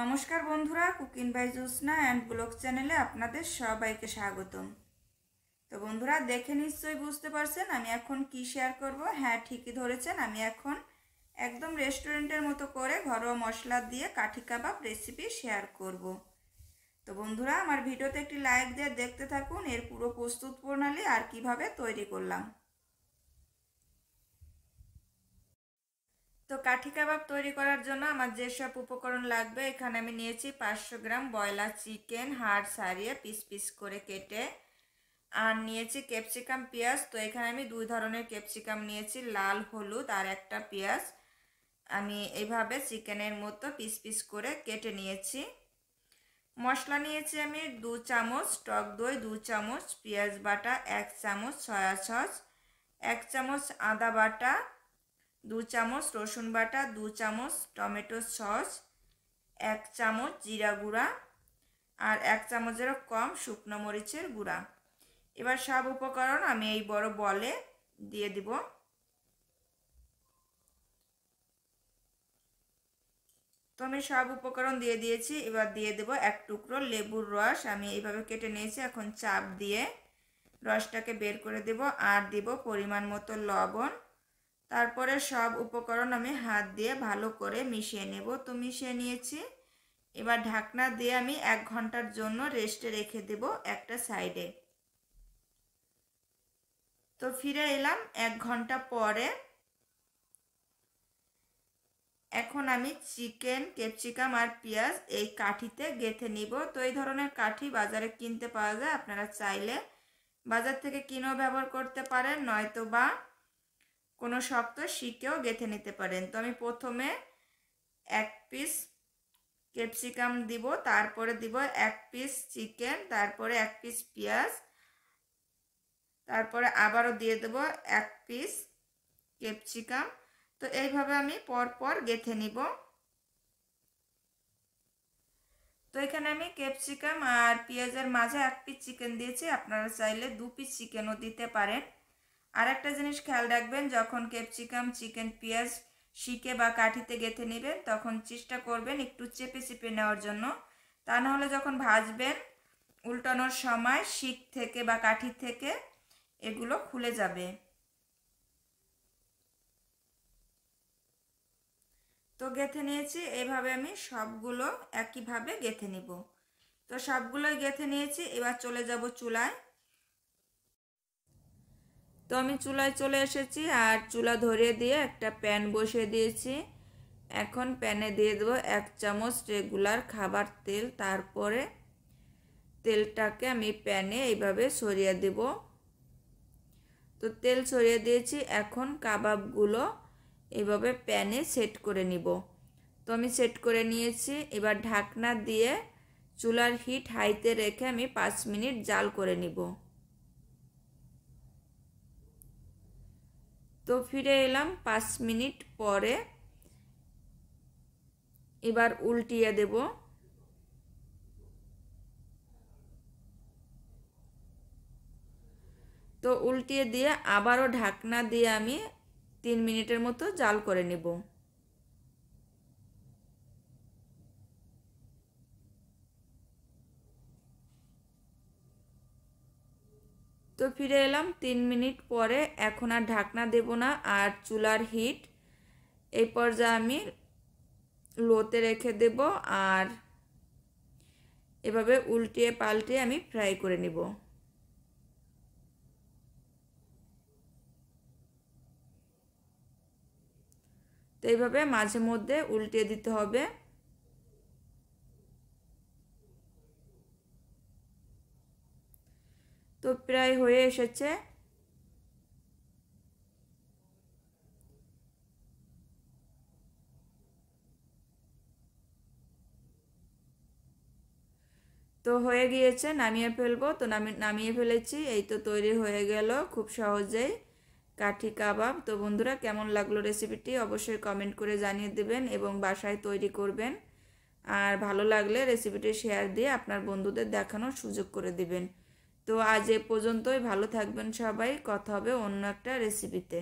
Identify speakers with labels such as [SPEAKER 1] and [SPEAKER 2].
[SPEAKER 1] নমস্কার বন্ধুরা cooking by Josna and blog চ্যানেলে আপনাদের সবাইকে স্বাগতম তো বন্ধুরা দেখে নিশ্চয়ই বুঝতে পারছেন আমি এখন কি শেয়ার করব হ্যাঁ ঠিকই ধরেছেন আমি এখন একদম রেস্টুরেন্টের মতো করে ঘরোয়া মশলা দিয়ে কাঠি কাবাব রেসিপি শেয়ার করব। তো বন্ধুরা আমার ভিডিওতে একটি লাইক দিয়ে দেখতে থাকুন এর পুরো প্রস্তুত প্রণালী আর কিভাবে তৈরি করলাম তো কাঠি কাবাব তৈরি করার জন্য আমার যেসব উপকরণ লাগবে এখানে আমি নিয়েছি পাঁচশো গ্রাম বয়লা চিকেন হাড় সারিয়ে পিস পিস করে কেটে আর নিয়েছি ক্যাপসিকাম পেঁয়াজ তো এখানে আমি দুই ধরনের ক্যাপসিকাম নিয়েছি লাল হলুদ আর একটা পেঁয়াজ আমি এইভাবে চিকেনের মতো পিস পিস করে কেটে নিয়েছি মশলা নিয়েছি আমি দু চামচ টক দই দু চামচ পেঁয়াজ বাটা এক চামচ সয়া সস এক চামচ আদা বাটা দু চামচ রসুন বাটা দু চামচ টমেটো সস এক চামচ জিরা গুঁড়া আর এক চামচেরও কম শুকনো মরিচের গুঁড়া এবার সব উপকরণ আমি এই বড় বলে দিয়ে দিব তো আমি সব উপকরণ দিয়ে দিয়েছি এবার দিয়ে দেব এক টুকরো লেবুর রস আমি এইভাবে কেটে নিয়েছি এখন চাপ দিয়ে রসটাকে বের করে দেব আর দিব পরিমাণ মতো লবণ তারপরে সব উপকরণ আমি হাত দিয়ে ভালো করে মিশিয়ে নেব তো মিশিয়ে নিয়েছি এবার ঢাকনা দিয়ে আমি এক ঘন্টার জন্য রেস্টে রেখে দেব একটা সাইডে তো ফিরে এলাম এক ঘন্টা পরে এখন আমি চিকেন ক্যাপসিকাম আর পেঁয়াজ এই কাঠিতে গেথে নিব তো এই ধরনের কাঠি বাজারে কিনতে পাওয়া যায় আপনারা চাইলে বাজার থেকে কিনেও ব্যবহার করতে পারেন নয়তো বা কোনো শক্ত শিকেও গেঁথে নিতে পারেন তো আমি প্রথমে এক পিস ক্যাপসিকাম দিব তারপরে দিব এক পিস চিকেন তারপরে এক পিস পেঁয়াজ তারপরে আবারও দিয়ে দেব এক পিস ক্যাপসিকাম তো এইভাবে আমি পরপর গেঁথে নিব তো এখানে আমি ক্যাপসিকাম আর পেঁয়াজের মাঝে এক পিস চিকেন দিয়েছি আপনারা চাইলে দু পিস চিকেনও দিতে পারেন আর একটা জিনিস খেয়াল রাখবেন যখন ক্যাপসিকাম চিকেন পেঁয়াজ শিখে বা কাঠিতে গেঁথে নেবেন তখন চেষ্টা করবেন একটু চেপে চেপে নেওয়ার জন্য তা নাহলে যখন ভাজবেন উল্টানোর সময় শিখ থেকে বা কাঠি থেকে এগুলো খুলে যাবে তো গেঁথে নিয়েছি এইভাবে আমি সবগুলো একইভাবে গেঁথে নিব তো সবগুলোই গেঁথে নিয়েছি এবার চলে যাব চুলায় তো আমি চুলায় চলে এসেছি আর চুলা ধরিয়ে দিয়ে একটা প্যান বসিয়ে দিয়েছি এখন প্যানে দিয়ে দেবো এক চামচ রেগুলার খাবার তেল তারপরে তেলটাকে আমি প্যানে এইভাবে সরিয়ে দেব তো তেল সরিয়ে দিয়েছি এখন কাবাবগুলো এইভাবে প্যানে সেট করে নিব তো আমি সেট করে নিয়েছি এবার ঢাকনা দিয়ে চুলার হিট হাইতে রেখে আমি পাঁচ মিনিট জাল করে নিব তো ফিরে এলাম পাঁচ মিনিট পরে এবার উল্টিয়ে দেব তো উল্টিয়ে দিয়ে আবারও ঢাকনা দিয়ে আমি তিন মিনিটের মতো জাল করে নেব তো ফিরে এলাম তিন মিনিট পরে এখন আর ঢাকনা দেব না আর চুলার হিট এই পর্যায়ে আমি লোতে রেখে দেব আর এভাবে উল্টিয়ে পাল্টে আমি ফ্রাই করে নিব তো এইভাবে মাঝে মধ্যে উল্টিয়ে দিতে হবে প্রায় হয়ে এসেছে তো হয়ে গিয়েছে নামিয়ে ফেলবো তো নামিয়ে ফেলেছি এই তো তৈরি হয়ে গেল খুব সহজেই কাঠি কাবাব তো বন্ধুরা কেমন লাগলো রেসিপিটি অবশ্যই কমেন্ট করে জানিয়ে দেবেন এবং বাসায় তৈরি করবেন আর ভালো লাগলে রেসিপিটি শেয়ার দিয়ে আপনার বন্ধুদের দেখানোর সুযোগ করে দিবেন তো আজ এ পর্যন্তই ভালো থাকবেন সবাই কথা হবে অন্য একটা রেসিপিতে